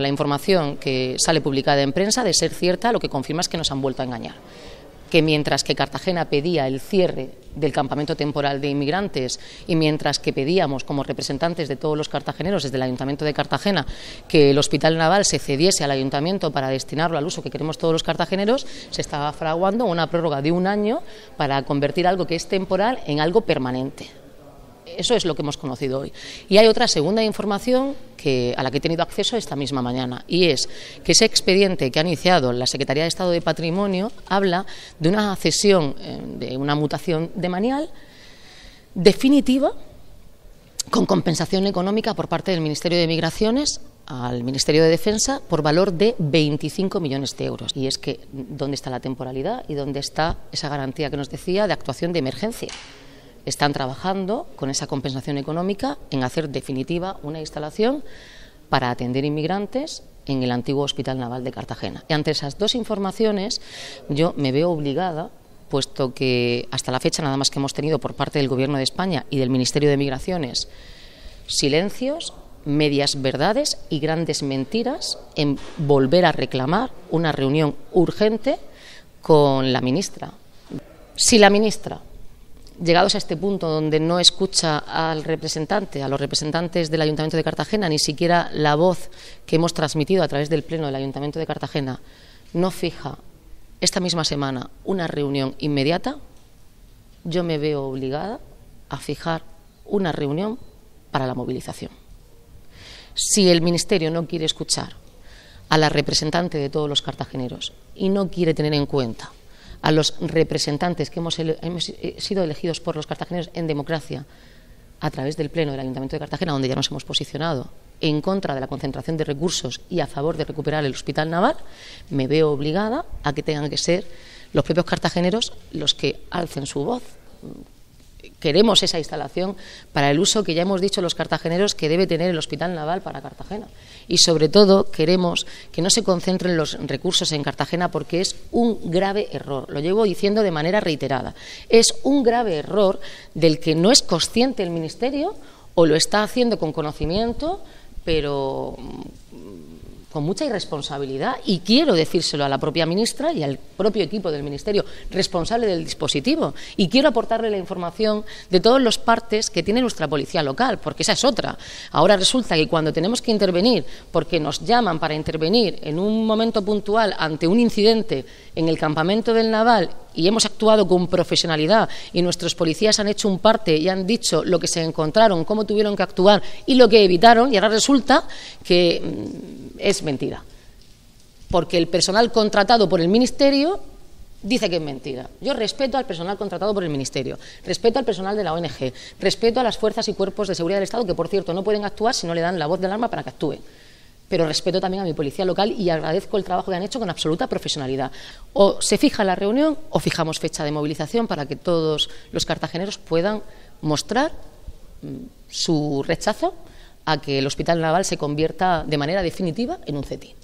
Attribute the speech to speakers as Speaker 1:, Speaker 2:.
Speaker 1: La información que sale publicada en prensa, de ser cierta, lo que confirma es que nos han vuelto a engañar. Que mientras que Cartagena pedía el cierre del campamento temporal de inmigrantes y mientras que pedíamos como representantes de todos los cartageneros desde el Ayuntamiento de Cartagena que el Hospital Naval se cediese al Ayuntamiento para destinarlo al uso que queremos todos los cartageneros, se estaba fraguando una prórroga de un año para convertir algo que es temporal en algo permanente. Eso es lo que hemos conocido hoy. Y hay otra segunda información que, a la que he tenido acceso esta misma mañana, y es que ese expediente que ha iniciado la Secretaría de Estado de Patrimonio habla de una cesión, eh, de una mutación de manial definitiva con compensación económica por parte del Ministerio de Migraciones al Ministerio de Defensa por valor de 25 millones de euros. Y es que, ¿dónde está la temporalidad y dónde está esa garantía que nos decía de actuación de emergencia? están trabajando con esa compensación económica en hacer definitiva una instalación para atender inmigrantes en el antiguo Hospital Naval de Cartagena. Y ante esas dos informaciones yo me veo obligada puesto que hasta la fecha nada más que hemos tenido por parte del Gobierno de España y del Ministerio de Migraciones silencios, medias verdades y grandes mentiras en volver a reclamar una reunión urgente con la ministra. Si la ministra llegados a este punto donde no escucha al representante, a los representantes del Ayuntamiento de Cartagena, ni siquiera la voz que hemos transmitido a través del Pleno del Ayuntamiento de Cartagena, no fija esta misma semana una reunión inmediata, yo me veo obligada a fijar una reunión para la movilización. Si el Ministerio no quiere escuchar a la representante de todos los cartageneros y no quiere tener en cuenta a los representantes que hemos, eh, sido elegidos por los cartageneros en democracia a través del Pleno del Ayuntamiento de Cartagena, donde ya nos hemos posicionado en contra de la concentración de recursos y a favor de recuperar el Hospital Naval, me veo obligada a que tengan que ser los propios cartageneros los que alcen su voz queremos esa instalación para el uso que ya hemos dicho los cartageneros que debe tener el Hospital Naval para Cartagena. Y sobre todo queremos que no se concentren los recursos en Cartagena porque es un grave error. Lo llevo diciendo de manera reiterada. Es un grave error del que no es consciente el Ministerio o lo está haciendo con conocimiento, pero con mucha irresponsabilidad y quiero decírselo a la propia ministra y al propio equipo del Ministerio responsable del dispositivo y quiero aportarle la información de todos los partes que tiene nuestra policía local, porque esa es otra. Ahora resulta que cuando tenemos que intervenir, porque nos llaman para intervenir en un momento puntual ante un incidente en el campamento del Naval y hemos actuado con profesionalidad y nuestros policías han hecho un parte y han dicho lo que se encontraron, cómo tuvieron que actuar y lo que evitaron y ahora resulta que mm, es mentira. Porque el personal contratado por el Ministerio dice que es mentira. Yo respeto al personal contratado por el Ministerio, respeto al personal de la ONG, respeto a las fuerzas y cuerpos de seguridad del Estado, que por cierto no pueden actuar si no le dan la voz de alarma para que actúen pero respeto también a mi policía local y agradezco el trabajo que han hecho con absoluta profesionalidad. O se fija la reunión o fijamos fecha de movilización para que todos los cartageneros puedan mostrar mm, su rechazo a que el Hospital Naval se convierta de manera definitiva en un CETI.